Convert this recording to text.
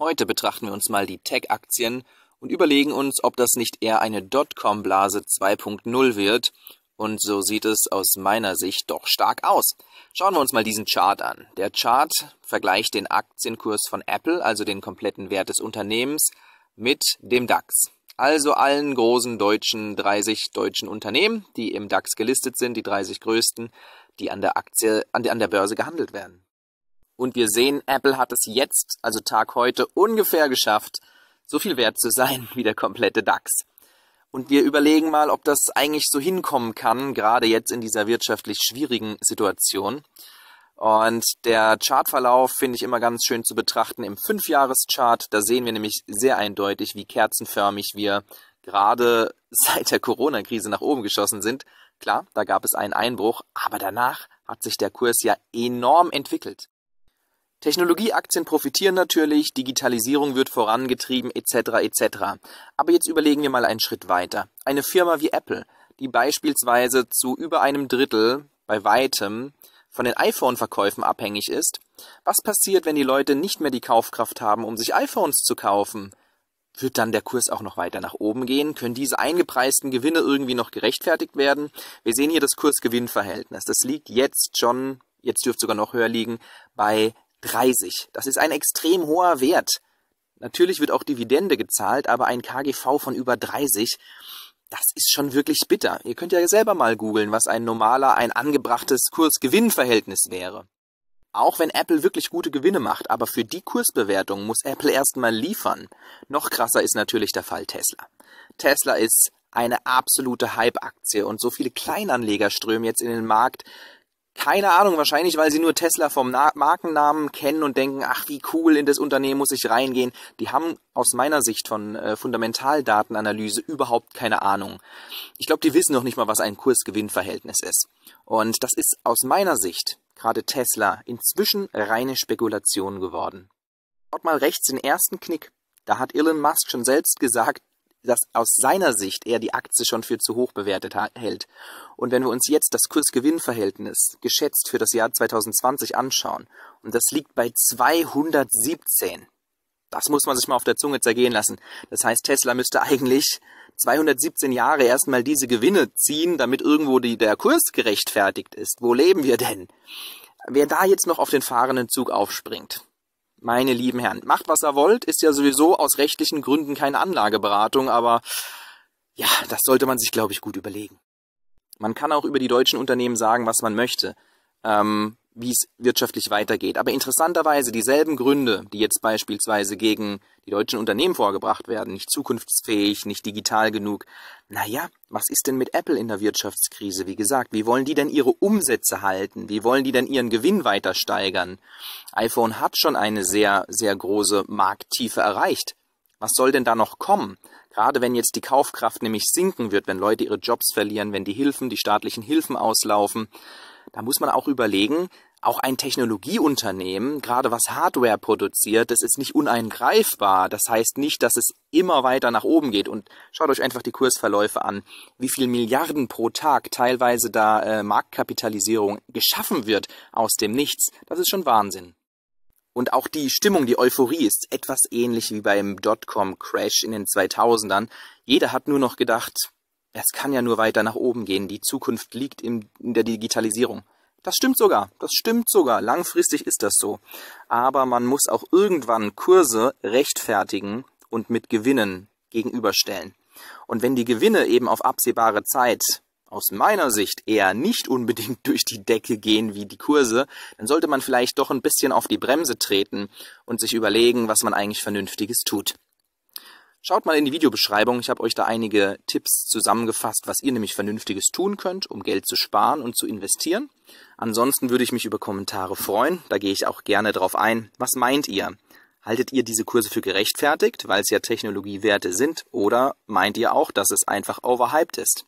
Heute betrachten wir uns mal die Tech-Aktien und überlegen uns, ob das nicht eher eine Dotcom-Blase 2.0 wird. Und so sieht es aus meiner Sicht doch stark aus. Schauen wir uns mal diesen Chart an. Der Chart vergleicht den Aktienkurs von Apple, also den kompletten Wert des Unternehmens, mit dem DAX. Also allen großen deutschen, 30 deutschen Unternehmen, die im DAX gelistet sind, die 30 größten, die an der Aktie, an der, Börse gehandelt werden. Und wir sehen, Apple hat es jetzt, also Tag heute, ungefähr geschafft, so viel wert zu sein wie der komplette DAX. Und wir überlegen mal, ob das eigentlich so hinkommen kann, gerade jetzt in dieser wirtschaftlich schwierigen Situation. Und der Chartverlauf finde ich immer ganz schön zu betrachten im Fünfjahreschart. Da sehen wir nämlich sehr eindeutig, wie kerzenförmig wir gerade seit der Corona-Krise nach oben geschossen sind. Klar, da gab es einen Einbruch, aber danach hat sich der Kurs ja enorm entwickelt. Technologieaktien profitieren natürlich, Digitalisierung wird vorangetrieben etc. etc. Aber jetzt überlegen wir mal einen Schritt weiter. Eine Firma wie Apple, die beispielsweise zu über einem Drittel bei weitem von den iPhone-Verkäufen abhängig ist, was passiert, wenn die Leute nicht mehr die Kaufkraft haben, um sich iPhones zu kaufen? Wird dann der Kurs auch noch weiter nach oben gehen? Können diese eingepreisten Gewinne irgendwie noch gerechtfertigt werden? Wir sehen hier das Kurs-Gewinn-Verhältnis. Das liegt jetzt schon, jetzt dürfte sogar noch höher liegen, bei 30. Das ist ein extrem hoher Wert. Natürlich wird auch Dividende gezahlt, aber ein KGV von über 30, das ist schon wirklich bitter. Ihr könnt ja selber mal googeln, was ein normaler, ein angebrachtes Kurs-Gewinn-Verhältnis wäre. Auch wenn Apple wirklich gute Gewinne macht, aber für die Kursbewertung muss Apple erstmal liefern. Noch krasser ist natürlich der Fall Tesla. Tesla ist eine absolute Hype-Aktie und so viele Kleinanleger strömen jetzt in den Markt, keine Ahnung, wahrscheinlich, weil sie nur Tesla vom Na Markennamen kennen und denken, ach, wie cool, in das Unternehmen muss ich reingehen. Die haben aus meiner Sicht von äh, Fundamentaldatenanalyse überhaupt keine Ahnung. Ich glaube, die wissen noch nicht mal, was ein Kurs-Gewinn-Verhältnis ist. Und das ist aus meiner Sicht, gerade Tesla, inzwischen reine Spekulation geworden. Schaut mal rechts den ersten Knick. Da hat Elon Musk schon selbst gesagt, das aus seiner Sicht er die Aktie schon für zu hoch bewertet hält. Und wenn wir uns jetzt das Kurs-Gewinn-Verhältnis geschätzt für das Jahr 2020 anschauen, und das liegt bei 217, das muss man sich mal auf der Zunge zergehen lassen. Das heißt, Tesla müsste eigentlich 217 Jahre erstmal diese Gewinne ziehen, damit irgendwo die, der Kurs gerechtfertigt ist. Wo leben wir denn? Wer da jetzt noch auf den fahrenden Zug aufspringt, meine lieben Herren, macht was ihr wollt, ist ja sowieso aus rechtlichen Gründen keine Anlageberatung, aber ja, das sollte man sich, glaube ich, gut überlegen. Man kann auch über die deutschen Unternehmen sagen, was man möchte. Ähm, wie es wirtschaftlich weitergeht. Aber interessanterweise dieselben Gründe, die jetzt beispielsweise gegen die deutschen Unternehmen vorgebracht werden, nicht zukunftsfähig, nicht digital genug. Naja, was ist denn mit Apple in der Wirtschaftskrise? Wie gesagt, wie wollen die denn ihre Umsätze halten? Wie wollen die denn ihren Gewinn weiter steigern? iPhone hat schon eine sehr, sehr große Markttiefe erreicht. Was soll denn da noch kommen? Gerade wenn jetzt die Kaufkraft nämlich sinken wird, wenn Leute ihre Jobs verlieren, wenn die Hilfen, die staatlichen Hilfen auslaufen, da muss man auch überlegen, auch ein Technologieunternehmen, gerade was Hardware produziert, das ist nicht uneingreifbar. Das heißt nicht, dass es immer weiter nach oben geht. Und schaut euch einfach die Kursverläufe an, wie viel Milliarden pro Tag teilweise da äh, Marktkapitalisierung geschaffen wird aus dem Nichts. Das ist schon Wahnsinn. Und auch die Stimmung, die Euphorie ist etwas ähnlich wie beim Dotcom-Crash in den 2000ern. Jeder hat nur noch gedacht, es kann ja nur weiter nach oben gehen. Die Zukunft liegt in der Digitalisierung. Das stimmt sogar. Das stimmt sogar. Langfristig ist das so. Aber man muss auch irgendwann Kurse rechtfertigen und mit Gewinnen gegenüberstellen. Und wenn die Gewinne eben auf absehbare Zeit aus meiner Sicht eher nicht unbedingt durch die Decke gehen wie die Kurse, dann sollte man vielleicht doch ein bisschen auf die Bremse treten und sich überlegen, was man eigentlich Vernünftiges tut. Schaut mal in die Videobeschreibung, ich habe euch da einige Tipps zusammengefasst, was ihr nämlich Vernünftiges tun könnt, um Geld zu sparen und zu investieren. Ansonsten würde ich mich über Kommentare freuen, da gehe ich auch gerne drauf ein. Was meint ihr? Haltet ihr diese Kurse für gerechtfertigt, weil es ja Technologiewerte sind, oder meint ihr auch, dass es einfach overhyped ist?